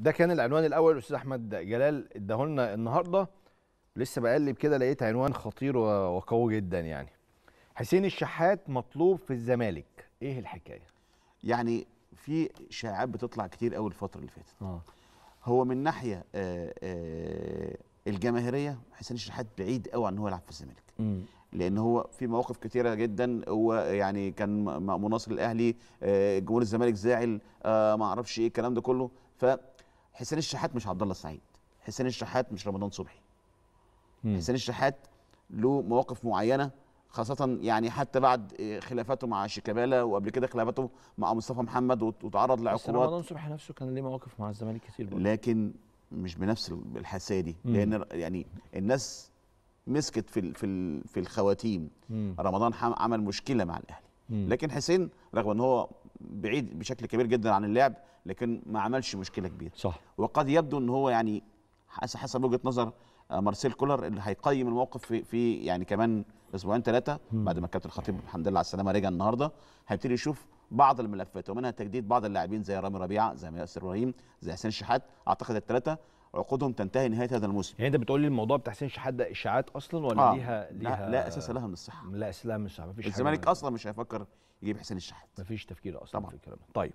ده كان العنوان الاول الاستاذ احمد جلال اداهولنا النهارده لسه بقلب كده لقيت عنوان خطير وقوي جدا يعني حسين الشحات مطلوب في الزمالك ايه الحكايه يعني في شائعات بتطلع كتير قوي الفتره اللي فاتت آه. هو من ناحيه آآ آه، آآ آه، الجماهيريه حسين الشحات بعيد قوي عن هو يلعب في الزمالك لان هو في مواقف كتيره جدا هو يعني كان مناصر الاهلي آه، جمهور الزمالك زاعل ما اعرفش ايه الكلام ده كله ف حسين الشحات مش عبد الله السعيد حسين الشحات مش رمضان صبحي حسين الشحات له مواقف معينه خاصة يعني حتى بعد آه، خلافاته مع شيكابالا وقبل كده خلافاته مع مصطفى محمد وتعرض لعقوبات بس رمضان صبحي نفسه كان ليه مواقف مع الزمالك كتير برضه لكن مش بنفس الحساسية دي لأن يعني الناس مسكت في في في الخواتيم مم. رمضان عمل مشكلة مع الأهلي لكن حسين رغم ان هو بعيد بشكل كبير جدا عن اللعب لكن ما عملش مشكله كبيره صح وقد يبدو ان هو يعني حسب وجهه نظر آه، مارسيل كولر اللي هيقيم الموقف في, في يعني كمان اسبوعين ثلاثه بعد ما الكابتن الخطيب الحمد لله على السلامه رجع النهارده هيبتدي يشوف بعض الملفات ومنها تجديد بعض اللاعبين زي رامي ربيعه زي ياسر ابراهيم زي حسين شحات اعتقد الثلاثه عقودهم تنتهي نهايه هذا الموسم يعني انت بتقول لي الموضوع بتاع حسين الشحات ده اشاعات اصلا ولا آه. ليها ليها لا, لا اساس لها من الصحه لا اساس لها من الصحه مفيش الزمالك اصلا مش هيفكر يجيب حسين الشحات مفيش تفكير اصلا طبعا. في الكلام طيب